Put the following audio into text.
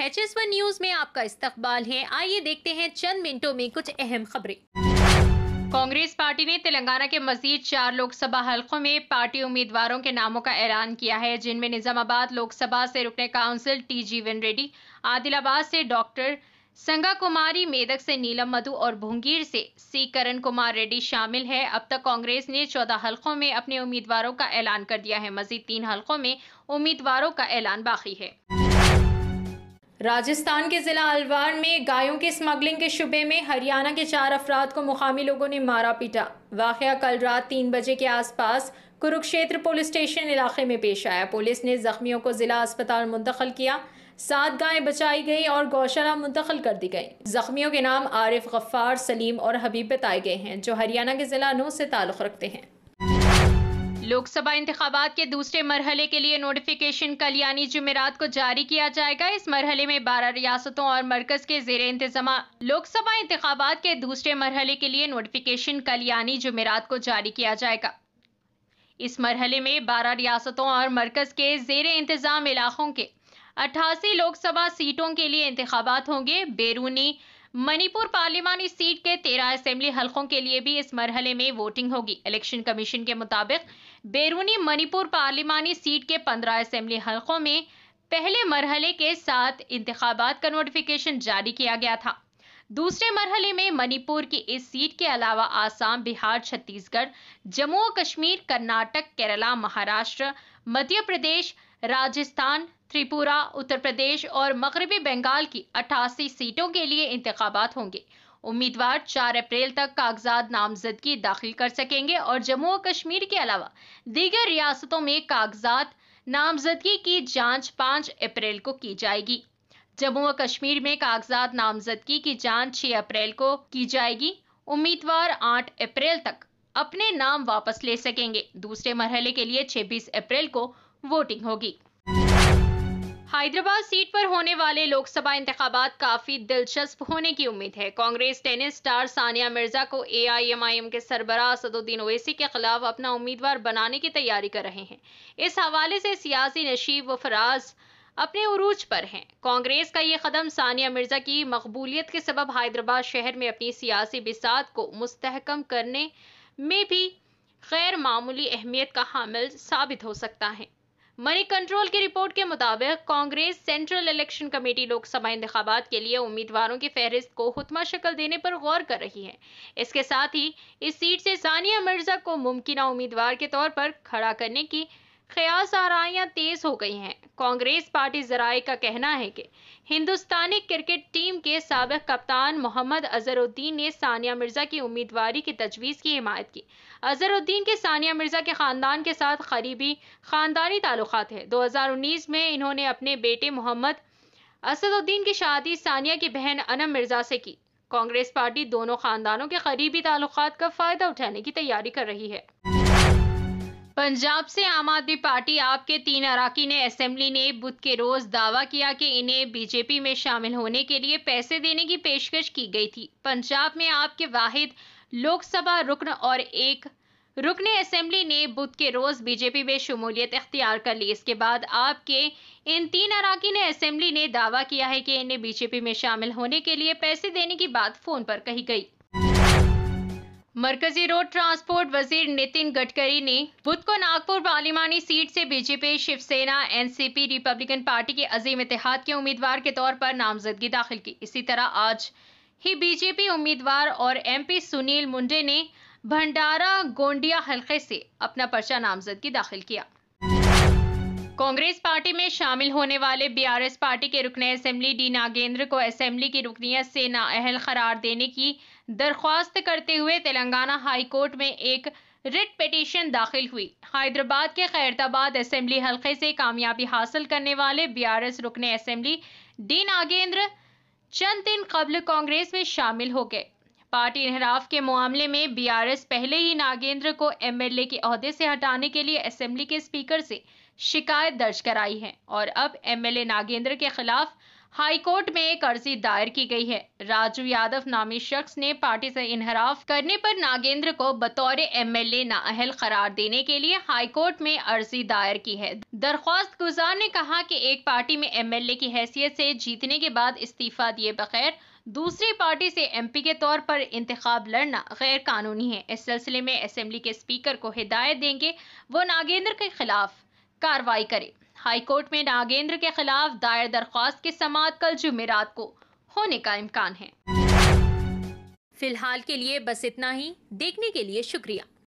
H S one news में आपका इस्तकबाल है आइए देखते हैं चंद मिनटों में कुछ अहम खबरें कांग्रेस पार्टी ने तेलंगाना के मजीद चार लोकसभा हलकों में पार्टी उम्मीदवारों के नामों का ऐलान किया है जिनमें निजामाबाद लोकसभा से रुकने काउंसिल टी जीवन रेड्डी आदिलाबाद से डॉक्टर संगा कुमारी मेदक से नीलम मधु और भूंगीर से सी करण कुमार रेड्डी शामिल है अब तक कांग्रेस ने चौदह हलकों में अपने उम्मीदवारों का ऐलान कर दिया है मजीद तीन हलकों में उम्मीदवारों का ऐलान बाकी है राजस्थान के ज़िला अलवार में गायों की स्मगलिंग के शुबे में हरियाणा के चार अफराद को मुकामी लोगों ने मारा पीटा वाक़ कल रात तीन बजे के आसपास कुरुक्षेत्र पुलिस स्टेशन इलाके में पेश आया पुलिस ने जख्मियों को ज़िला अस्पताल मुंतकल किया सात गायें बचाई गई और गौशाला मुंतकल कर दी गई जख्मियों के नाम आरिफ गफ्फार सलीम और हबीब बताए गए हैं जो हरियाणा के ज़िला नू से ताल्लुक़ रखते हैं लोकसभा इंतबात के दूसरे मरहले के लिए नोटिफिकेशन कल यानी जुमेरात को जारी किया जाएगा इस मरहले में बारह रियासतों और मरकज के जेर इंतजाम लोकसभा इंतबात के दूसरे मरहले के लिए नोटिफिकेशन कल यानी जुमेरात को जारी किया जाएगा इस मरहले में बारह रियासतों और मरकज के जेर इंतजाम इलाकों के अट्ठासी लोकसभा सीटों के लिए इंतबात होंगे बैरूनी मणिपुर पार्लिमानी सीट के तेरह असेंबली हलकों के लिए भी इस मरहले में वोटिंग होगी इलेक्शन कमीशन के मुताबिक बैरूनी मणिपुर पार्लिमानी सीट के पंद्रह असेंबली हलकों में पहले मरहले के साथ इंतबात का नोटिफिकेशन जारी किया गया था दूसरे मरहले में मणिपुर की इस सीट के अलावा आसाम बिहार छत्तीसगढ़ जम्मू कश्मीर कर्नाटक केरला महाराष्ट्र मध्य प्रदेश राजस्थान त्रिपुरा उत्तर प्रदेश और मगरबी बंगाल की 88 सीटों के लिए इंतबात होंगे उम्मीदवार 4 अप्रैल तक कागजात नामजदगी दाखिल कर सकेंगे और जम्मू और कश्मीर के अलावा दीगर रियासतों में कागजात नामजदगी की जांच 5 अप्रैल को की जाएगी जम्मू और कश्मीर में कागजात नामजदगी की जांच 6 अप्रैल को की जाएगी उम्मीदवार 8 अप्रैल तक अपने नाम वापस ले सकेंगे दूसरे मरहले के लिए छब्बीस अप्रैल को वोटिंग होगी हैदराबाद सीट पर होने वाले लोकसभा इंतबात काफी दिलचस्प होने की उम्मीद है कांग्रेस टेनिस स्टार सानिया मिर्जा को एआईएमआईएम के सरबरा असदुद्दीन ओवैसी के खिलाफ अपना उम्मीदवार बनाने की तैयारी कर रहे हैं इस हवाले से सियासी नशीब व फराज अपने उरूज पर हैं कांग्रेस का ये कदम सानिया मिर्जा की मकबूलियत के सबब हैदराबाद शहर में अपनी सियासी बिसात को मुस्तकम करने में भी गैर मामूली अहमियत का हामिल साबित हो सकता है मनी कंट्रोल की रिपोर्ट के मुताबिक Congress central election committee Lok Sabha इंतबात के लिए उम्मीदवारों की फहरिस्त को हुतमा शक्ल देने पर गौर कर रही है इसके साथ ही इस सीट से सानिया मिर्जा को मुमकिन उम्मीदवार के तौर पर खड़ा करने की ख्यास आराइयाँ तेज हो गई हैं कांग्रेस पार्टी जराए का कहना है कि हिंदुस्तानी क्रिकेट टीम के सबक कप्तान मोहम्मद अजहरुद्दीन ने सानिया मिर्जा की उम्मीदवारी की तजवीज़ की हिमायत की अजहरुद्दीन के सानिया मिर्जा के खानदान के साथ करीबी खानदानी ताल्लुक है 2019 में इन्होंने अपने बेटे मोहम्मद असदुद्दीन की शादी सानिया की बहन अनम मिर्जा से की कांग्रेस पार्टी दोनों खानदानों के करीबी ताल्लुक का फ़ायदा उठाने की तैयारी कर रही है पंजाब से आम आदमी पार्टी आपके तीन अराकीन असेंबली ने बुध के रोज दावा किया कि इन्हें बीजेपी में शामिल होने के लिए पैसे देने की पेशकश की गई थी पंजाब में आपके वाहिद लोकसभा रुकन और एक रुकने असेंबली ने बुध के रोज बीजेपी में शमूलियत इख्तियार कर ली इसके बाद आपके इन तीन अराकीन असेंबली ने दावा किया है कि इन्हें बीजेपी में शामिल होने के लिए पैसे देने की बात फोन पर कही गई मरकजी रोड ट्रांसपोर्ट वजीर नितिन गडकरी ने बुध को नागपुर पार्लिमानी सीट से BJP Shiv Sena NCP Republican party के अजीम इतिहाद के उम्मीदवार के तौर पर नामजदगी दाखिल की इसी तरह आज ही बीजेपी उम्मीदवार और एमपी सुनील मुंडे ने भंडारा गोंडिया हलके से अपना पर्चा नामजदगी दाखिल किया कांग्रेस पार्टी में शामिल होने वाले बीआरएस पार्टी के रुकने असेंबली डी नागेंद्र को असेंबली की रुकनीत से नाअहल करार देने की दरख्वास्त करते हुए तेलंगाना हाई कोर्ट में एक रिट पिटीशन दाखिल हुई हैदराबाद के खैरताबाद असेंबली हलके से कामयाबी हासिल करने वाले बीआरएस रुकने असम्बली डी नागेंद्र चंद दिन कबल कांग्रेस में शामिल हो गए पार्टी इनहराफ के मामले में बीआरएस पहले ही नागेंद्र को एमएलए के अहदे से हटाने के लिए असेंबली के स्पीकर से शिकायत दर्ज कराई है और अब एमएलए नागेंद्र के खिलाफ हाईकोर्ट में एक अर्जी दायर की गई है राजू यादव नामी शख्स ने पार्टी से इनहराफ करने पर नागेंद्र को बतौर एमएलए नाअहल करार देने के लिए हाईकोर्ट में अर्जी दायर की है दरख्वास्त गुजार ने कहा कि एक पार्टी में एमएलए की हैसियत से जीतने के बाद इस्तीफा दिए बगैर दूसरी पार्टी से एमपी के तौर पर इंतखब लड़ना गैर कानूनी है इस सिलसिले में असम्बली के स्पीकर को हिदायत देंगे वो नागेंद्र के खिलाफ कार्रवाई करे हाईकोर्ट में नागेंद्र के खिलाफ दायर दरख्वास्त की समात कल जुमेरात को होने का इम्कान है फिलहाल के लिए बस इतना ही देखने के लिए शुक्रिया